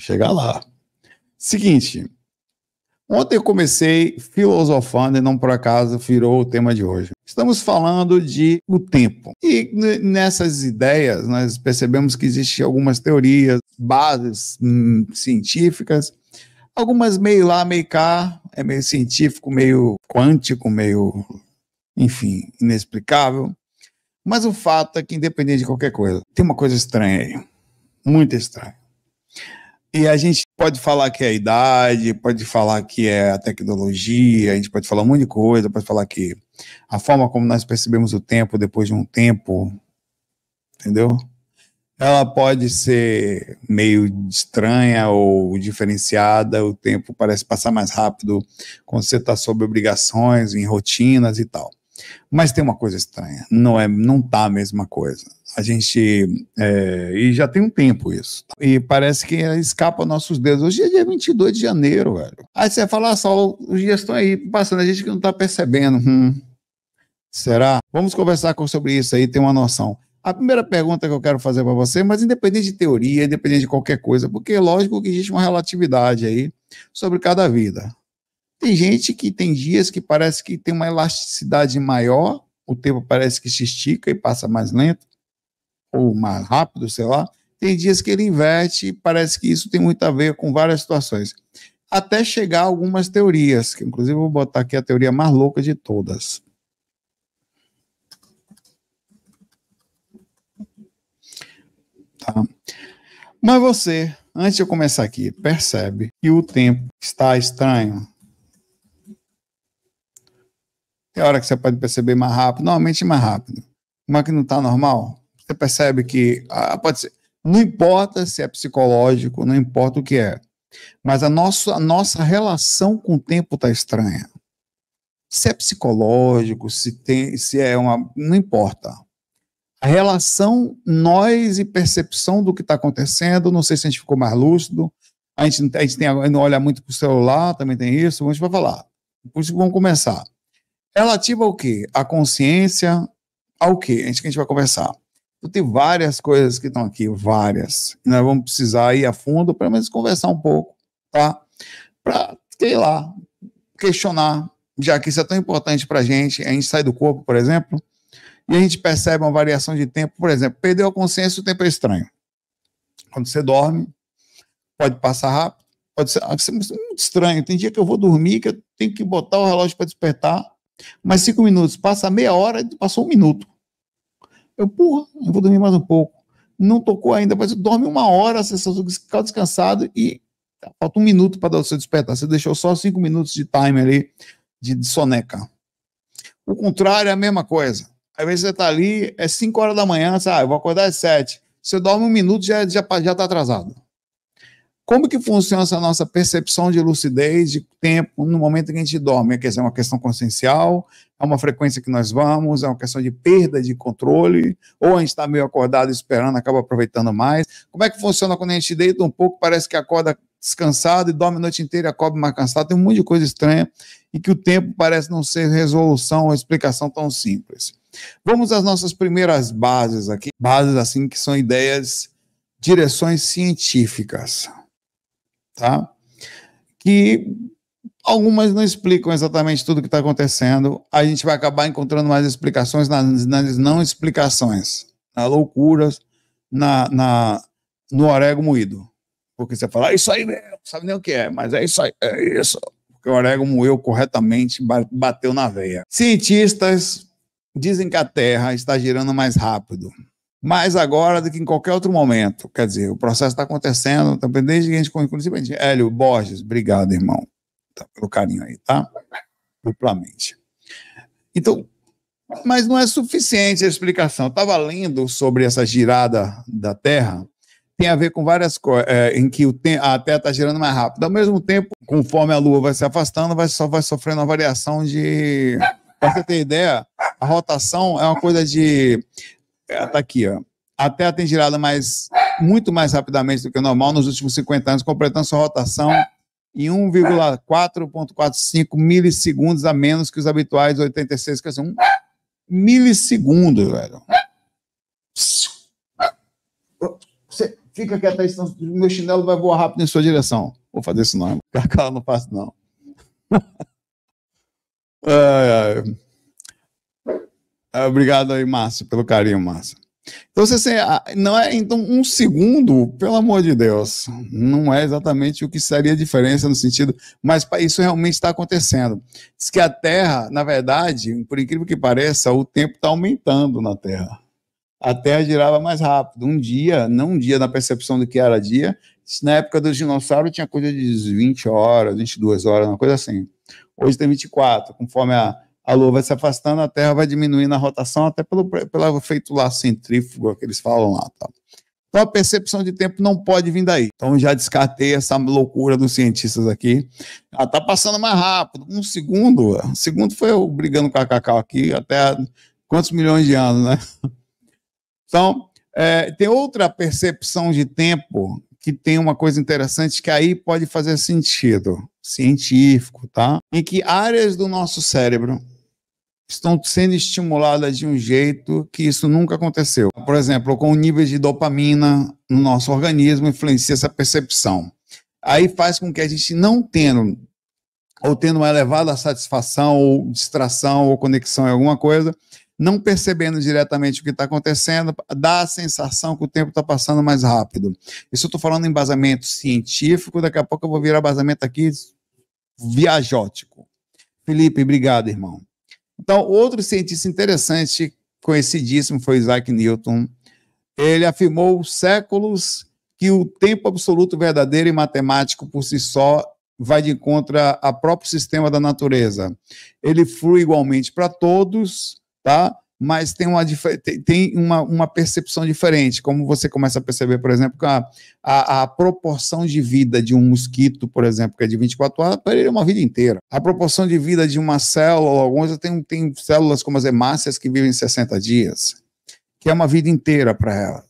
chegar lá. Seguinte, ontem eu comecei filosofando e não por acaso virou o tema de hoje. Estamos falando de o tempo. E nessas ideias nós percebemos que existem algumas teorias, bases hum, científicas, algumas meio lá, meio cá, é meio científico, meio quântico, meio, enfim, inexplicável. Mas o fato é que, independente de qualquer coisa, tem uma coisa estranha aí. Muito estranha. E a gente pode falar que é a idade, pode falar que é a tecnologia, a gente pode falar um monte de coisa, pode falar que a forma como nós percebemos o tempo depois de um tempo, entendeu? Ela pode ser meio estranha ou diferenciada, o tempo parece passar mais rápido quando você está sob obrigações, em rotinas e tal. Mas tem uma coisa estranha, não é, não tá a mesma coisa. A gente. É, e já tem um tempo isso. Tá? E parece que escapa nossos dedos. Hoje é dia 22 de janeiro, velho. Aí você vai falar ah, só, os dias estão aí passando, a gente que não está percebendo. Hum, será? Vamos conversar sobre isso aí, ter uma noção. A primeira pergunta que eu quero fazer para você, mas independente de teoria, independente de qualquer coisa, porque é lógico que existe uma relatividade aí sobre cada vida. Tem gente que tem dias que parece que tem uma elasticidade maior, o tempo parece que se estica e passa mais lento ou mais rápido, sei lá, tem dias que ele inverte e parece que isso tem muito a ver com várias situações. Até chegar a algumas teorias, que inclusive eu vou botar aqui a teoria mais louca de todas. Tá. Mas você, antes de eu começar aqui, percebe que o tempo está estranho. Tem hora que você pode perceber mais rápido, normalmente mais rápido. Mas que não está normal, você percebe que ah, pode ser. Não importa se é psicológico, não importa o que é. Mas a nossa, a nossa relação com o tempo está estranha. Se é psicológico, se, tem, se é uma. Não importa. A relação nós e percepção do que está acontecendo, não sei se a gente ficou mais lúcido, a gente, a gente tem, não olha muito para o celular, também tem isso, a gente vai falar. Por isso vamos começar. Relativa ao quê? A consciência, ao quê? A é gente, que a gente vai conversar tem várias coisas que estão aqui, várias. Nós vamos precisar ir a fundo, pelo menos conversar um pouco, tá? Para, sei lá, questionar, já que isso é tão importante para a gente. A gente sai do corpo, por exemplo, e a gente percebe uma variação de tempo. Por exemplo, perdeu a consciência, o tempo é estranho. Quando você dorme, pode passar rápido, pode ser, pode ser muito estranho. Tem dia que eu vou dormir, que eu tenho que botar o relógio para despertar, mas cinco minutos, passa meia hora, passou um minuto. Eu, porra, eu vou dormir mais um pouco. Não tocou ainda, mas dorme uma hora, você fica descansado e falta um minuto para dar o seu despertar. Você deixou só cinco minutos de time ali de, de soneca. O contrário é a mesma coisa. Às vezes você está ali, é 5 horas da manhã, sabe? Ah, vou acordar às 7. Você dorme um minuto, já, já, já tá atrasado. Como que funciona essa nossa percepção de lucidez, de tempo, no momento em que a gente dorme? É Quer dizer, é uma questão consciencial, é uma frequência que nós vamos, é uma questão de perda de controle, ou a gente está meio acordado esperando, acaba aproveitando mais. Como é que funciona quando a gente deita um pouco, parece que acorda descansado e dorme a noite inteira, acorda mais cansado? Tem um monte de coisa estranha e que o tempo parece não ser resolução ou explicação tão simples. Vamos às nossas primeiras bases aqui, bases assim que são ideias, direções científicas tá? Que algumas não explicam exatamente tudo o que está acontecendo. A gente vai acabar encontrando mais explicações nas, nas não explicações, na loucuras, na, na, no orégano moído. Porque você fala, ah, isso aí não sabe nem o que é, mas é isso aí, é isso. Porque o orégano moeu corretamente, bateu na veia. Cientistas dizem que a Terra está girando mais rápido mais agora do que em qualquer outro momento. Quer dizer, o processo está acontecendo, também tá desde que a gente, inclusive, a gente, Hélio Borges, obrigado, irmão, tá, pelo carinho aí, tá? Duplamente. Então, mas não é suficiente a explicação. Estava lendo sobre essa girada da Terra, tem a ver com várias coisas, é, em que o a Terra está girando mais rápido. Ao mesmo tempo, conforme a Lua vai se afastando, vai, só vai sofrendo uma variação de. Para você ter ideia, a rotação é uma coisa de ela é, está aqui, ó. A Terra tem girado mais, muito mais rapidamente do que o normal nos últimos 50 anos, completando sua rotação em 1,4.45 milissegundos a menos que os habituais 86, que um milissegundo, velho. Você fica quieto aí, senão o meu chinelo vai voar rápido em sua direção. Vou fazer isso não, Cacau, não faço não. ai, ai. Ah, obrigado aí, Márcio, pelo carinho, Márcio. Então, você ah, não é então um segundo, pelo amor de Deus, não é exatamente o que seria a diferença no sentido, mas isso realmente está acontecendo. Diz que a Terra, na verdade, por incrível que pareça, o tempo está aumentando na Terra. A Terra girava mais rápido. Um dia, não um dia na percepção do que era dia, na época dos dinossauros tinha coisa de 20 horas, 22 horas, uma coisa assim. Hoje tem 24, conforme a a Lua vai se afastando, a Terra vai diminuindo a rotação, até pelo, pelo efeito lá centrífugo é que eles falam lá. Tá? Então a percepção de tempo não pode vir daí. Então já descartei essa loucura dos cientistas aqui. Ah, tá passando mais rápido. Um segundo, um segundo foi eu brigando com a Cacau aqui, até quantos milhões de anos, né? Então, é, tem outra percepção de tempo que tem uma coisa interessante que aí pode fazer sentido científico, tá? Em que áreas do nosso cérebro estão sendo estimuladas de um jeito que isso nunca aconteceu. Por exemplo, com o nível de dopamina no nosso organismo influencia essa percepção. Aí faz com que a gente não tendo ou tendo uma elevada satisfação ou distração ou conexão em alguma coisa, não percebendo diretamente o que está acontecendo, dá a sensação que o tempo está passando mais rápido. Isso eu estou falando em basamento científico, daqui a pouco eu vou virar basamento aqui viajótico. Felipe, obrigado, irmão. Então, outro cientista interessante, conhecidíssimo, foi Isaac Newton. Ele afirmou séculos que o tempo absoluto verdadeiro e matemático por si só vai de encontro ao próprio sistema da natureza. Ele flui igualmente para todos, tá? mas tem uma, tem uma, uma percepção diferente, como você começa a perceber, por exemplo, que a, a, a, proporção de vida de um mosquito, por exemplo, que é de 24 horas, para ele é uma vida inteira. A proporção de vida de uma célula, algumas tem, tem células como as hemácias que vivem 60 dias, que é uma vida inteira para ela.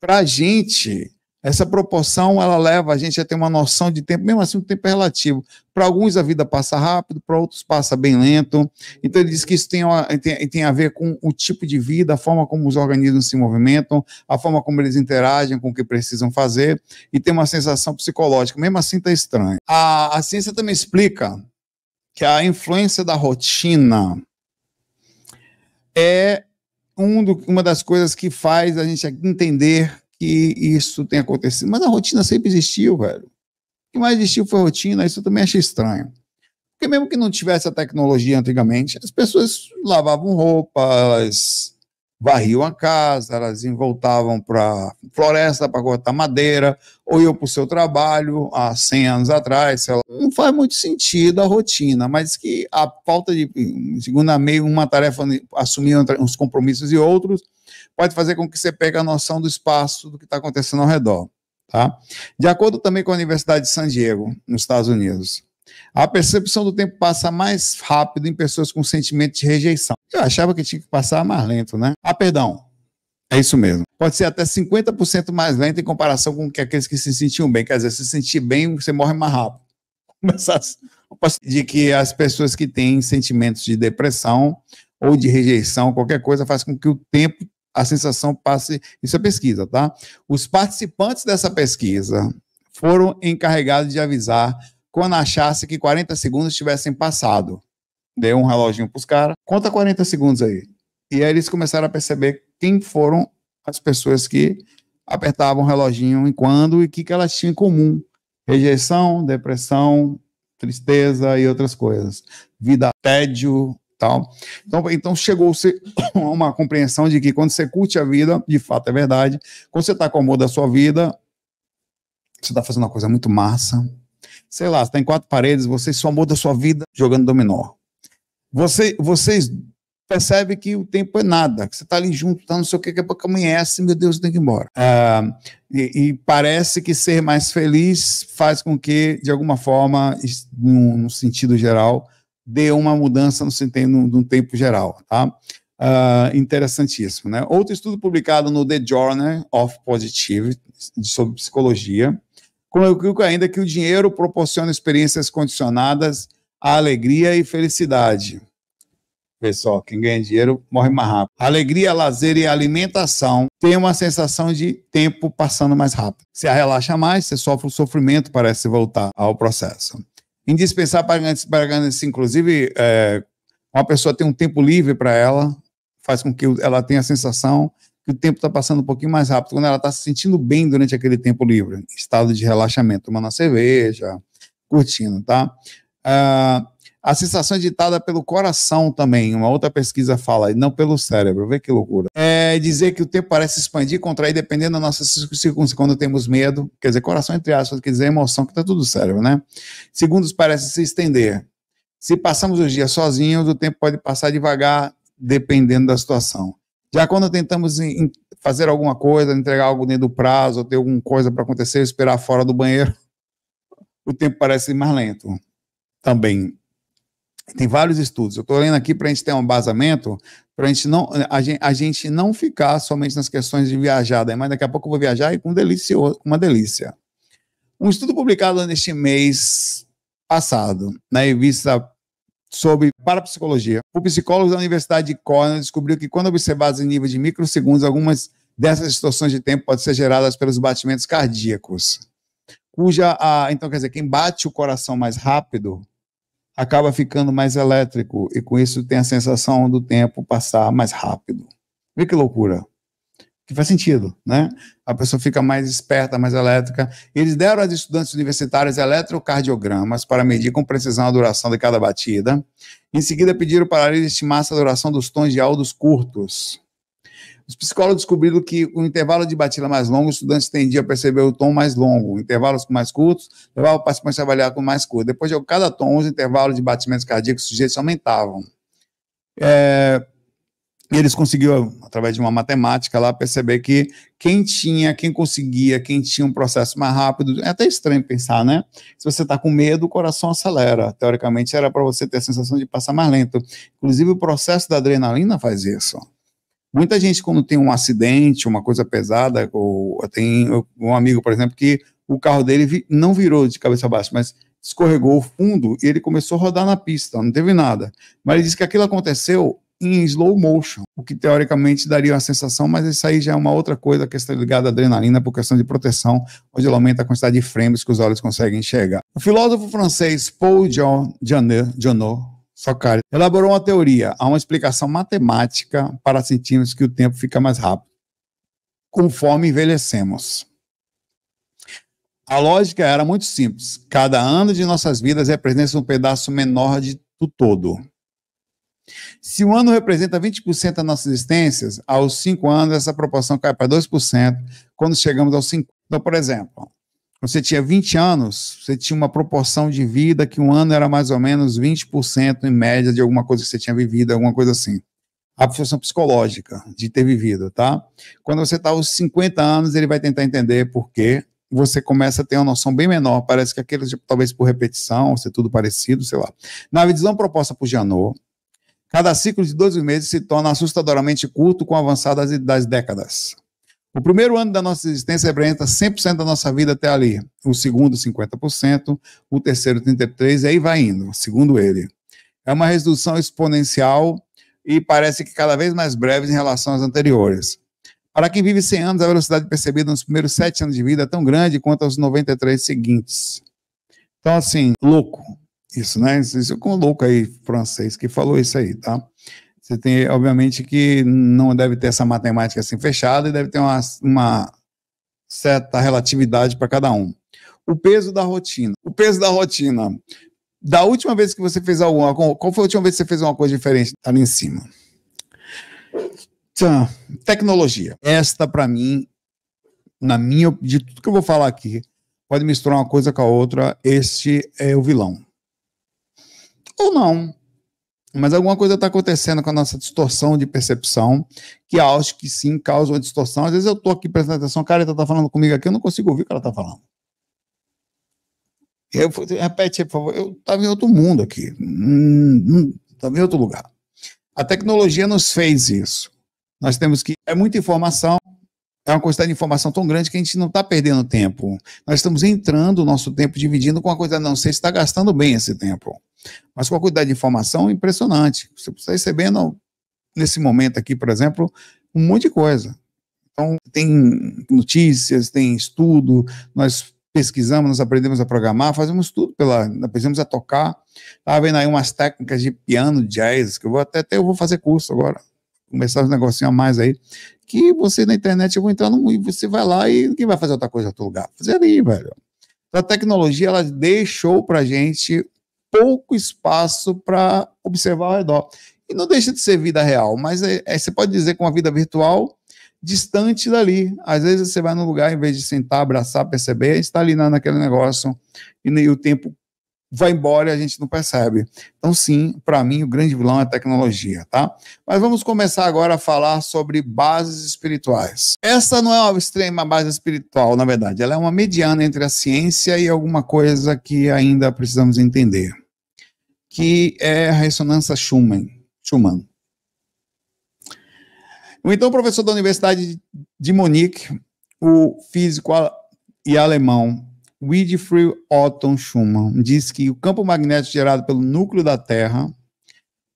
Para a gente, essa proporção ela leva a gente a ter uma noção de tempo, mesmo assim o tempo é relativo. Para alguns a vida passa rápido, para outros passa bem lento. Então ele diz que isso tem, tem, tem, a ver com o tipo de vida, a forma como os organismos se movimentam, a forma como eles interagem com o que precisam fazer e tem uma sensação psicológica. Mesmo assim está estranho. A, a ciência também explica que a influência da rotina é um do, uma das coisas que faz a gente entender que isso tenha acontecido. Mas a rotina sempre existiu, velho. O que mais existiu foi a rotina, isso eu também achei estranho. Porque mesmo que não tivesse a tecnologia antigamente, as pessoas lavavam roupa, elas varriam a casa, elas voltavam para floresta para cortar madeira, ou iam para o seu trabalho há 100 anos atrás. Não faz muito sentido a rotina, mas que a falta de, segundo a meio, uma tarefa assumindo uns compromissos e outros, pode fazer com que você pegue a noção do espaço, do que está acontecendo ao redor. Tá? De acordo também com a Universidade de San Diego, nos Estados Unidos, a percepção do tempo passa mais rápido em pessoas com sentimento de rejeição. Eu achava que tinha que passar mais lento, né? Ah, perdão. É isso mesmo. Pode ser até 50% mais lento em comparação com aqueles que se sentiam bem. Quer dizer, se sentir bem, você morre mais rápido. de que as pessoas que têm sentimentos de depressão ou de rejeição, qualquer coisa, faz com que o tempo, a sensação passe. Isso é pesquisa, tá? Os participantes dessa pesquisa foram encarregados de avisar quando achasse que 40 segundos tivessem passado. Deu um reloginho para os caras, conta 40 segundos aí. E aí eles começaram a perceber quem foram as pessoas que apertavam o reloginho em quando e o que, que elas tinham em comum. Rejeição, depressão, tristeza e outras coisas. Vida, tédio, tal. Então, então chegou-se a uma compreensão de que quando você curte a vida, de fato é verdade, quando você está com o amor da sua vida, você está fazendo uma coisa muito massa, Sei lá, você tem tá quatro paredes, você só muda a sua vida jogando dominó. Você, vocês percebem que o tempo é nada, que você está ali junto, tá não sei o que, daqui a pouco amanhece, meu Deus, tem que ir embora. Ah, e, e, parece que ser mais feliz faz com que, de alguma forma, no sentido geral, dê uma mudança no, no, no tempo geral, tá? Uh, interessantíssimo, né? Outro estudo publicado no The Journal of Positive sobre psicologia concluiu ainda que o dinheiro proporciona experiências condicionadas à alegria e felicidade. Pessoal, quem ganha dinheiro morre mais rápido. Alegria, lazer e alimentação tem uma sensação de tempo passando mais rápido. Se relaxa mais, você sofre o sofrimento, parece voltar ao processo. Indispensável para ganhar esse inclusive, é, uma pessoa tem um tempo livre para ela, faz com que ela tenha a sensação que o tempo está passando um pouquinho mais rápido, quando ela está se sentindo bem durante aquele tempo livre, estado de relaxamento, tomando uma cerveja, curtindo, tá? Uh, a sensação é ditada pelo coração também, uma outra pesquisa fala, e não pelo cérebro, vê que loucura. É dizer que o tempo parece expandir, contrair, dependendo da nossa circunstância, quando temos medo, quer dizer, coração entre aspas, quer dizer, emoção, que está tudo cérebro, né? Segundos parece se estender. Se passamos os dias sozinhos, o tempo pode passar devagar, dependendo da situação. Já quando tentamos em, fazer alguma coisa, entregar algo dentro do prazo, ou ter alguma coisa para acontecer, esperar fora do banheiro, o tempo parece mais lento também. Tem vários estudos. Eu estou lendo aqui para a gente ter um embasamento, para a gente não a gente, a gente não ficar somente nas questões de viajada, né? mas daqui a pouco eu vou viajar e com delicioso, uma delícia. Um estudo publicado neste mês passado na revista sobre parapsicologia. O psicólogo da Universidade de Cornell descobriu que, quando observados em níveis de microsegundos, algumas dessas distorções de tempo podem ser geradas pelos batimentos cardíacos, cuja, então quer dizer, quem bate o coração mais rápido acaba ficando mais elétrico e com isso tem a sensação do tempo passar mais rápido. Vê que loucura! que faz sentido, né? A pessoa fica mais esperta, mais elétrica. Eles deram aos estudantes universitários eletrocardiogramas para medir com precisão a duração de cada batida. Em seguida, pediram para eles estimar a duração dos tons de áudios curtos. Os psicólogos descobriram que o intervalo de batida mais longo, os estudantes tendiam a perceber o tom mais longo. Intervalos mais curtos levavam o participante a avaliar com mais curto. Depois de cada tom, os intervalos de batimentos cardíacos sujeitos aumentavam. É, e eles conseguiram, através de uma matemática lá, perceber que quem tinha, quem conseguia, quem tinha um processo mais rápido, é até estranho pensar, né? Se você está com medo, o coração acelera. Teoricamente, era para você ter a sensação de passar mais lento. Inclusive, o processo da adrenalina faz isso. Muita gente, quando tem um acidente, uma coisa pesada, ou tem um amigo, por exemplo, que o carro dele não virou de cabeça baixa, mas escorregou fundo e ele começou a rodar na pista, não teve nada. Mas ele disse que aquilo aconteceu em slow motion, o que teoricamente daria uma sensação, mas isso aí já é uma outra coisa que está ligada à adrenalina por questão de proteção, onde ela aumenta a quantidade de frames que os olhos conseguem enxergar. O filósofo francês Paul John Socari elaborou uma teoria, há uma explicação matemática para sentirmos que o tempo fica mais rápido, conforme envelhecemos. A lógica era muito simples. Cada ano de nossas vidas representa um pedaço menor de, do todo. Se o ano representa 20% das nossas existências, aos 5 anos essa proporção cai para 2%, quando chegamos aos 5. Então, por exemplo, você tinha 20 anos, você tinha uma proporção de vida que um ano era mais ou menos 20% em média de alguma coisa que você tinha vivido, alguma coisa assim. A função psicológica de ter vivido, tá? Quando você está aos 50 anos, ele vai tentar entender por quê. Você começa a ter uma noção bem menor. Parece que aqueles, talvez por repetição, ser tudo parecido, sei lá. Na visão proposta por Janot, Cada ciclo de 12 meses se torna assustadoramente curto com o avançar das, das décadas. O primeiro ano da nossa existência representa 100% da nossa vida até ali. O segundo, 50%. O terceiro, 33%. E aí vai indo, segundo ele. É uma redução exponencial e parece que cada vez mais breve em relação às anteriores. Para quem vive 100 anos, a velocidade percebida nos primeiros 7 anos de vida é tão grande quanto aos 93 seguintes. Então, assim, louco. Isso, né? Isso com um louco aí francês que falou isso aí, tá? Você tem, obviamente, que não deve ter essa matemática assim fechada e deve ter uma, uma certa relatividade para cada um. O peso da rotina. O peso da rotina. Da última vez que você fez alguma, qual foi a última vez que você fez uma coisa diferente? Tá ali em cima. Tcham. Tecnologia. Esta, para mim, na minha, de tudo que eu vou falar aqui, pode misturar uma coisa com a outra. Este é o vilão ou não. Mas alguma coisa está acontecendo com a nossa distorção de percepção, que acho que sim causa uma distorção. Às vezes eu estou aqui prestando atenção, a cara está tá falando comigo aqui, eu não consigo ouvir o que ela está falando. Eu, repete, por favor. Eu estava em outro mundo aqui. Estava hum, hum, em outro lugar. A tecnologia nos fez isso. Nós temos que. É muita informação, é uma quantidade de informação tão grande que a gente não está perdendo tempo. Nós estamos entrando o nosso tempo, dividindo com uma coisa. Não, se está gastando bem esse tempo. Mas com a quantidade de informação impressionante. Você está recebendo, nesse momento aqui, por exemplo, um monte de coisa. Então, tem notícias, tem estudo, nós pesquisamos, nós aprendemos a programar, fazemos tudo pela, aprendemos a tocar. Estava vendo aí umas técnicas de piano, jazz, que eu vou até, até eu vou fazer curso agora, começar os negocinhos a mais aí, que você na internet, eu vou entrar no, e você vai lá e quem vai fazer outra coisa no outro lugar? Fazer ali, velho. Então, a tecnologia, ela deixou pra gente pouco espaço para observar ao redor. E não deixa de ser vida real, mas é, é, você pode dizer que uma vida virtual distante dali. Às vezes você vai num lugar, em vez de sentar, abraçar, perceber, está ali naquele negócio e, e o tempo vai embora e a gente não percebe. Então, sim, para mim, o grande vilão é a tecnologia, tá? Mas vamos começar agora a falar sobre bases espirituais. Essa não é uma extrema base espiritual, na verdade, ela é uma mediana entre a ciência e alguma coisa que ainda precisamos entender, que é a ressonância Schumann. Schumann. O então professor da Universidade de Munique, o físico e alemão Winfrey Otton Schumann diz que o campo magnético gerado pelo núcleo da Terra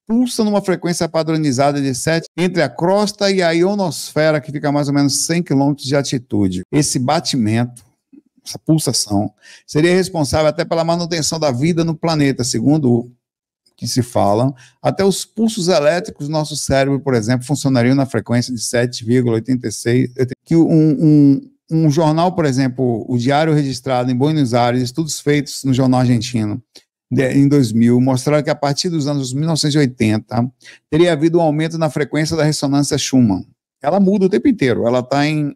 pulsa numa frequência padronizada de 7 entre a crosta e a ionosfera, que fica a mais ou menos 100 km de altitude. Esse batimento, essa pulsação, seria responsável até pela manutenção da vida no planeta, segundo o que se falam, até os pulsos elétricos do nosso cérebro, por exemplo, funcionariam na frequência de 7,86, que um, um um jornal, por exemplo, o Diário Registrado em Buenos Aires, estudos feitos no jornal argentino de, em 2000 mostraram que a partir dos anos 1980 teria havido um aumento na frequência da ressonância Schumann. Ela muda o tempo inteiro, ela está em.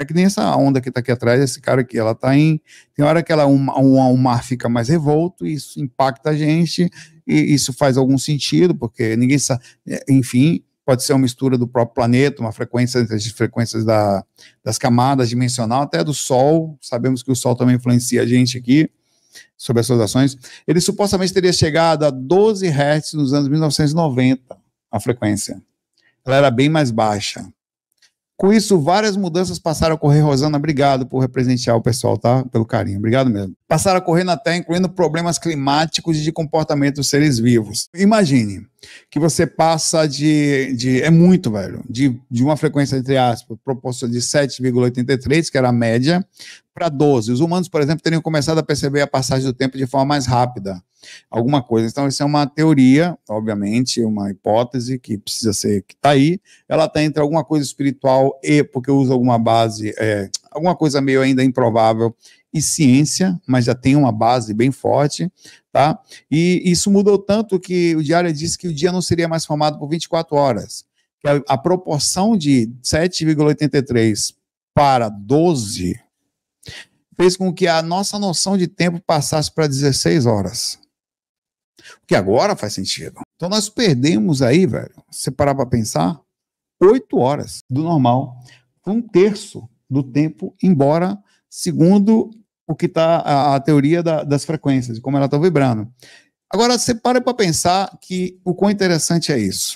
É que nem essa onda que está aqui atrás, esse cara aqui, ela está em. Tem hora que ela, um, um, um mar fica mais revolto, isso impacta a gente, e isso faz algum sentido, porque ninguém sabe. Enfim, pode ser uma mistura do próprio planeta, uma frequência das frequências da, das camadas dimensional, até do Sol. Sabemos que o Sol também influencia a gente aqui sobre as suas ações. Ele supostamente teria chegado a 12 Hz nos anos 1990, a frequência. Ela era bem mais baixa. Com isso, várias mudanças passaram a ocorrer. Rosana, obrigado por representar o pessoal, tá? Pelo carinho. Obrigado mesmo passaram a correr na Terra, incluindo problemas climáticos e de comportamento dos seres vivos. Imagine que você passa de. de é muito, velho. De, de uma frequência, entre aspas, proposta de 7,83, que era a média, para 12. Os humanos, por exemplo, teriam começado a perceber a passagem do tempo de forma mais rápida. Alguma coisa. Então, isso é uma teoria, obviamente, uma hipótese que precisa ser. que está aí. Ela está entre alguma coisa espiritual e. porque usa alguma base. É, alguma coisa meio ainda improvável e ciência, mas já tem uma base bem forte, tá? E isso mudou tanto que o diário disse que o dia não seria mais formado por 24 horas, que a, a proporção de 7,83 para 12 fez com que a nossa noção de tempo passasse para 16 horas. O que agora faz sentido. Então nós perdemos aí, velho, se parar para pensar, 8 horas do normal, um terço do tempo, embora segundo o que está a, a, teoria da, das frequências, como elas estão vibrando. Agora, você para para pensar que o quão interessante é isso.